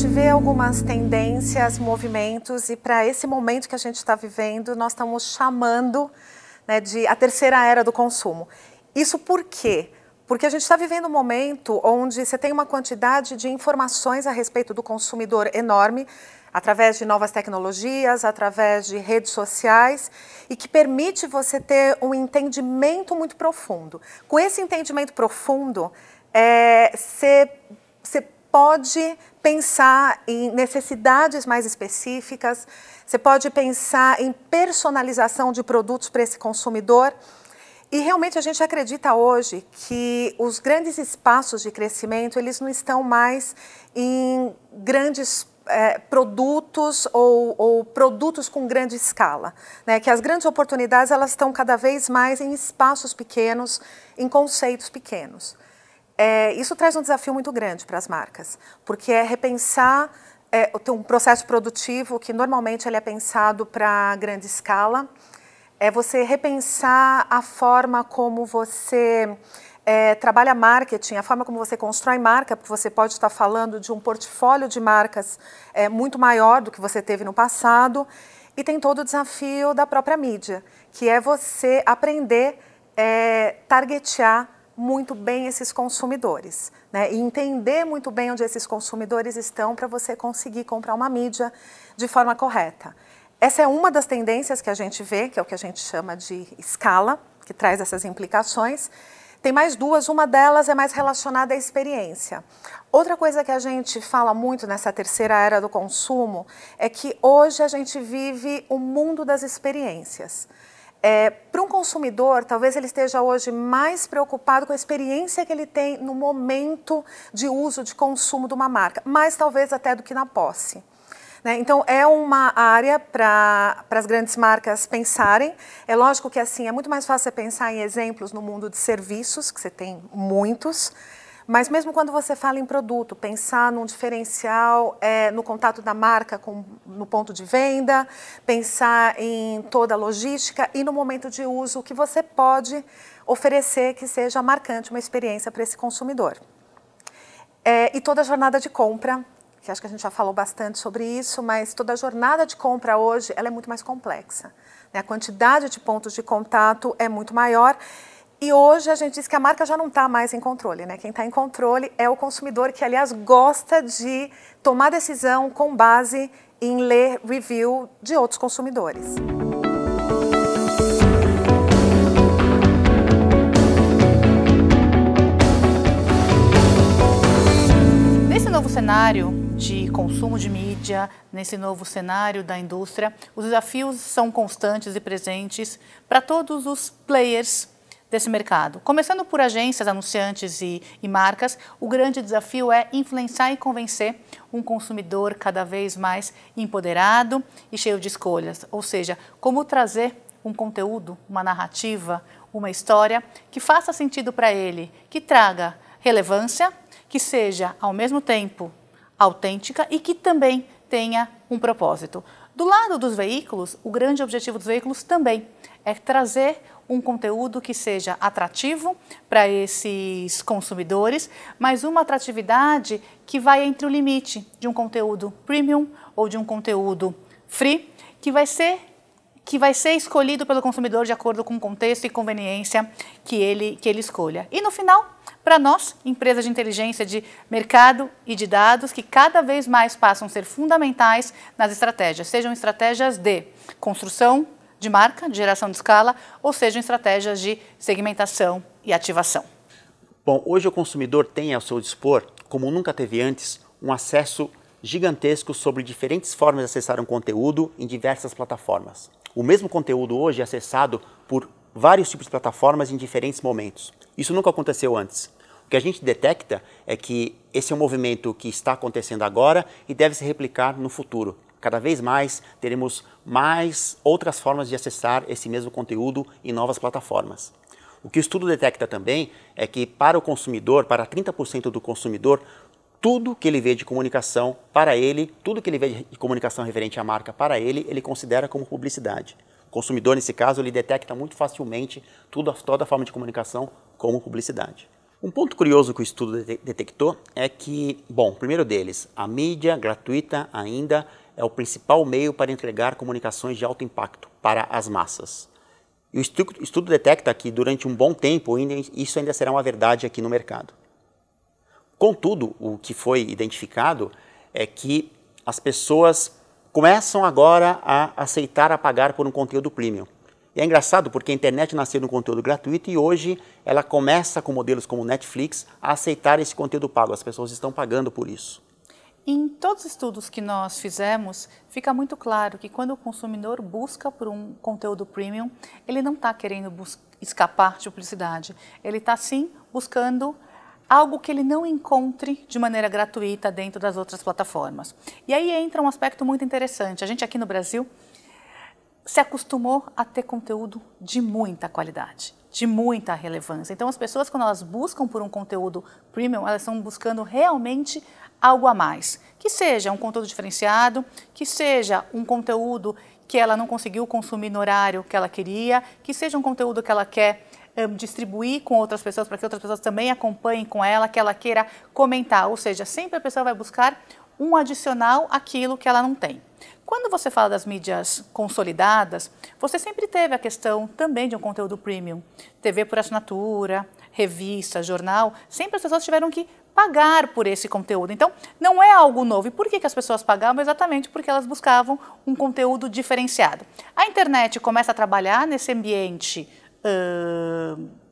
gente vê algumas tendências, movimentos, e para esse momento que a gente está vivendo, nós estamos chamando né, de a terceira era do consumo. Isso por quê? Porque a gente está vivendo um momento onde você tem uma quantidade de informações a respeito do consumidor enorme, através de novas tecnologias, através de redes sociais, e que permite você ter um entendimento muito profundo. Com esse entendimento profundo, você é, pode pensar em necessidades mais específicas, você pode pensar em personalização de produtos para esse consumidor. E realmente a gente acredita hoje que os grandes espaços de crescimento, eles não estão mais em grandes é, produtos ou, ou, produtos com grande escala, né? que as grandes oportunidades elas estão cada vez mais em espaços pequenos, em conceitos pequenos. É, isso traz um desafio muito grande para as marcas, porque é repensar é, um processo produtivo que normalmente ele é pensado para grande escala, é você repensar a forma como você é, trabalha marketing, a forma como você constrói marca, porque você pode estar falando de um portfólio de marcas é, muito maior do que você teve no passado, e tem todo o desafio da própria mídia, que é você aprender, é, targetear muito bem esses consumidores, né? E entender muito bem onde esses consumidores estão para você conseguir comprar uma mídia de forma correta. Essa é uma das tendências que a gente vê, que é o que a gente chama de escala, que traz essas implicações. Tem mais duas, uma delas é mais relacionada à experiência. Outra coisa que a gente fala muito nessa terceira era do consumo é que hoje a gente vive o mundo das experiências. É, para um consumidor, talvez ele esteja hoje mais preocupado com a experiência que ele tem no momento de uso, de consumo de uma marca, mais talvez até do que na posse. Né? Então, é uma área para as grandes marcas pensarem. É lógico que assim é muito mais fácil pensar em exemplos no mundo de serviços, que você tem muitos, mas mesmo quando você fala em produto, pensar num diferencial é, no contato da marca com, no ponto de venda, pensar em toda a logística e no momento de uso, o que você pode oferecer que seja marcante uma experiência para esse consumidor. É, e toda a jornada de compra, que acho que a gente já falou bastante sobre isso, mas toda a jornada de compra hoje ela é muito mais complexa. Né? A quantidade de pontos de contato é muito maior e hoje a gente diz que a marca já não está mais em controle, né? Quem está em controle é o consumidor que, aliás, gosta de tomar decisão com base em ler review de outros consumidores. Nesse novo cenário de consumo de mídia, nesse novo cenário da indústria, os desafios são constantes e presentes para todos os players desse mercado. Começando por agências, anunciantes e, e, marcas, o grande desafio é influenciar e convencer um consumidor cada vez mais empoderado e cheio de escolhas. Ou seja, como trazer um conteúdo, uma narrativa, uma história que faça sentido para ele, que traga relevância, que seja ao mesmo tempo autêntica e que também tenha um propósito. Do lado dos veículos, o grande objetivo dos veículos também é trazer um conteúdo que seja atrativo para esses consumidores, mas uma atratividade que vai entre o limite de um conteúdo premium ou de um conteúdo free, que vai ser que vai ser escolhido pelo consumidor de acordo com o contexto e conveniência que ele, que ele escolha. E no final, para nós, empresas de inteligência de mercado e de dados, que cada vez mais passam a ser fundamentais nas estratégias, sejam estratégias de construção de marca, de geração de escala, ou seja, em estratégias de segmentação e ativação. Bom, hoje o consumidor tem ao seu dispor, como nunca teve antes, um acesso gigantesco sobre diferentes formas de acessar um conteúdo em diversas plataformas. O mesmo conteúdo hoje é acessado por vários tipos de plataformas em diferentes momentos. Isso nunca aconteceu antes. O que a gente detecta é que esse é um movimento que está acontecendo agora e deve se replicar no futuro. Cada vez mais teremos mais outras formas de acessar esse mesmo conteúdo em novas plataformas. O que o estudo detecta também é que para o consumidor, para 30% do consumidor, tudo que ele vê de comunicação para ele, tudo que ele vê de comunicação referente à marca para ele, ele considera como publicidade. O consumidor, nesse caso, ele detecta muito facilmente tudo, toda a forma de comunicação como publicidade. Um ponto curioso que o estudo de detectou é que, bom, primeiro deles, a mídia gratuita ainda é o principal meio para entregar comunicações de alto impacto para as massas. E o estudo, detecta que durante um bom tempo isso ainda será uma verdade aqui no mercado. Contudo, o que foi identificado é que as pessoas começam agora a aceitar a pagar por um conteúdo premium. E é engraçado porque a internet nasceu no conteúdo gratuito e hoje ela começa com modelos como Netflix a aceitar esse conteúdo pago. As pessoas estão pagando por isso. Em todos os estudos que nós fizemos, fica muito claro que quando o consumidor busca por um conteúdo premium, ele não está querendo escapar de publicidade. Ele está sim buscando algo que ele não encontre de maneira gratuita dentro das outras plataformas. E aí entra um aspecto muito interessante. A gente aqui no Brasil se acostumou a ter conteúdo de muita qualidade, de muita relevância. Então, as pessoas, quando elas buscam por um conteúdo premium, elas estão buscando realmente algo a mais. Que seja um conteúdo diferenciado, que seja um conteúdo que ela não conseguiu consumir no horário que ela queria, que seja um conteúdo que ela quer um, distribuir com outras pessoas, para que outras pessoas também acompanhem com ela, que ela queira comentar. Ou seja, sempre a pessoa vai buscar um adicional àquilo que ela não tem. Quando você fala das mídias consolidadas, você sempre teve a questão também de um conteúdo premium. TV por assinatura, revista, jornal, sempre as pessoas tiveram que pagar por esse conteúdo. Então, não é algo novo. E por que, que as pessoas pagavam? Exatamente porque elas buscavam um conteúdo diferenciado. A internet começa a trabalhar nesse ambiente. Uh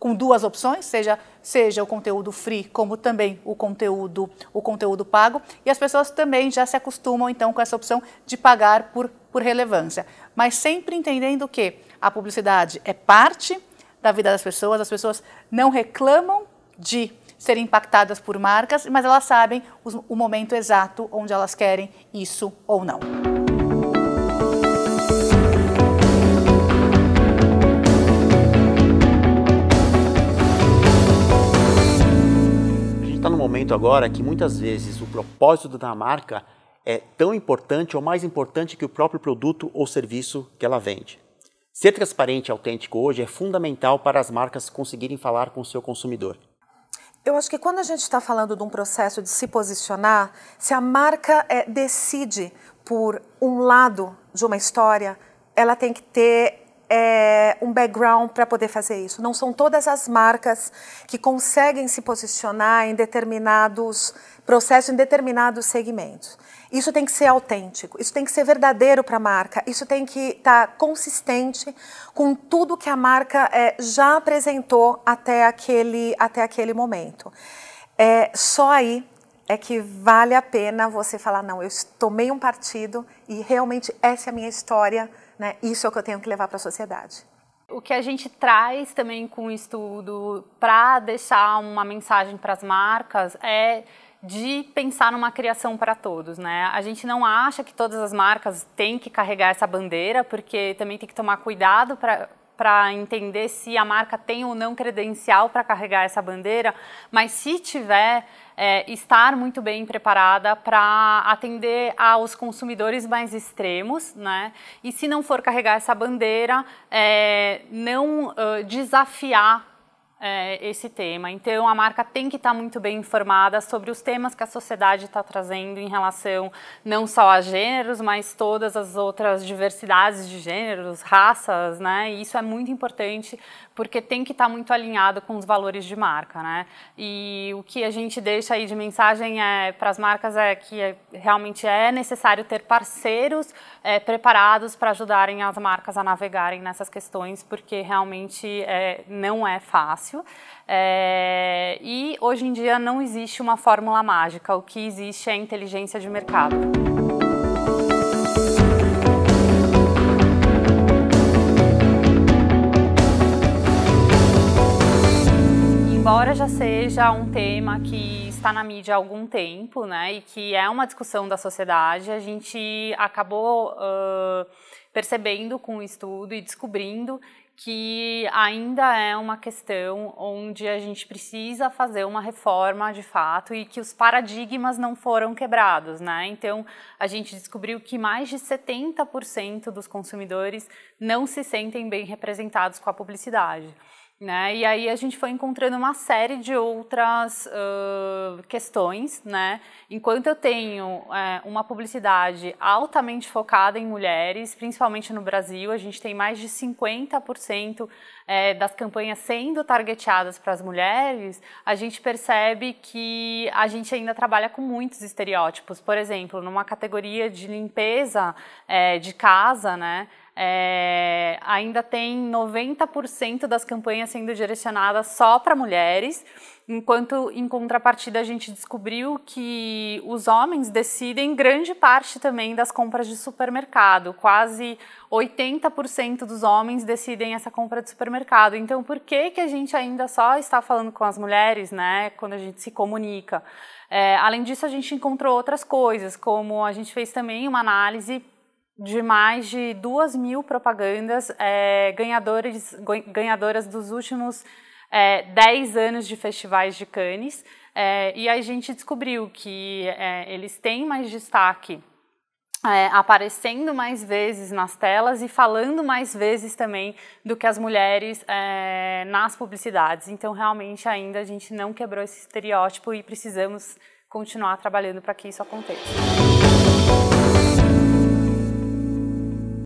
com duas opções, seja, seja o conteúdo free, como também o conteúdo, o conteúdo pago. E as pessoas também já se acostumam, então, com essa opção de pagar por, por relevância. Mas sempre entendendo que a publicidade é parte da vida das pessoas, as pessoas não reclamam de serem impactadas por marcas, mas elas sabem o momento exato onde elas querem isso ou não. momento agora que muitas vezes o propósito da marca é tão importante ou mais importante que o próprio produto ou serviço que ela vende. Ser transparente e autêntico hoje é fundamental para as marcas conseguirem falar com o seu consumidor. Eu acho que quando a gente está falando de um processo de se posicionar, se a marca é, decide por um lado de uma história, ela tem que ter é, um background para poder fazer isso. Não são todas as marcas que conseguem se posicionar em determinados processos, em determinados segmentos. Isso tem que ser autêntico, isso tem que ser verdadeiro para a marca, isso tem que estar tá consistente com tudo que a marca é, já apresentou até aquele, até aquele momento. É, só aí é que vale a pena você falar: não, eu tomei um partido e realmente essa é a minha história né? Isso é o que eu tenho que levar para a sociedade. O que a gente traz também com o estudo para deixar uma mensagem para as marcas é de pensar numa criação para todos, né? A gente não acha que todas as marcas têm que carregar essa bandeira, porque também tem que tomar cuidado para para entender se a marca tem ou não credencial para carregar essa bandeira, mas se tiver, é, estar muito bem preparada para atender aos consumidores mais extremos, né? E se não for carregar essa bandeira, é, não uh, desafiar é, esse tema. Então, a marca tem que estar muito bem informada sobre os temas que a sociedade está trazendo em relação não só a gêneros, mas todas as outras diversidades de gêneros, raças, né? E isso é muito importante porque tem que estar muito alinhado com os valores de marca, né? E o que a gente deixa aí de mensagem é, para as marcas é que é, realmente é necessário ter parceiros é, preparados para ajudarem as marcas a navegarem nessas questões, porque realmente é, não é fácil fácil. É, e hoje em dia não existe uma fórmula mágica, o que existe é inteligência de mercado. Embora já seja um tema que está na mídia há algum tempo, né, e que é uma discussão da sociedade, a gente acabou uh, percebendo com o estudo e descobrindo que ainda é uma questão onde a gente precisa fazer uma reforma de fato e que os paradigmas não foram quebrados, né? Então, a gente descobriu que mais de 70% dos consumidores não se sentem bem representados com a publicidade. Né? E aí a gente foi encontrando uma série de outras uh, questões, né? Enquanto eu tenho é, uma publicidade altamente focada em mulheres, principalmente no Brasil, a gente tem mais de 50% é, das campanhas sendo targeteadas para as mulheres, a gente percebe que a gente ainda trabalha com muitos estereótipos. Por exemplo, numa categoria de limpeza é, de casa, né? É, ainda tem 90% das campanhas sendo direcionadas só para mulheres, enquanto em contrapartida a gente descobriu que os homens decidem grande parte também das compras de supermercado, quase 80% dos homens decidem essa compra de supermercado. Então, por que que a gente ainda só está falando com as mulheres, né, quando a gente se comunica? É, além disso, a gente encontrou outras coisas, como a gente fez também uma análise de mais de duas mil propagandas é, eh, ganhadoras, ganhadoras dos últimos é, eh, 10 anos de festivais de Cannes. É, e a gente descobriu que é, eles têm mais destaque é, aparecendo mais vezes nas telas e falando mais vezes também do que as mulheres é, nas publicidades. Então, realmente, ainda a gente não quebrou esse estereótipo e precisamos continuar trabalhando para que isso aconteça.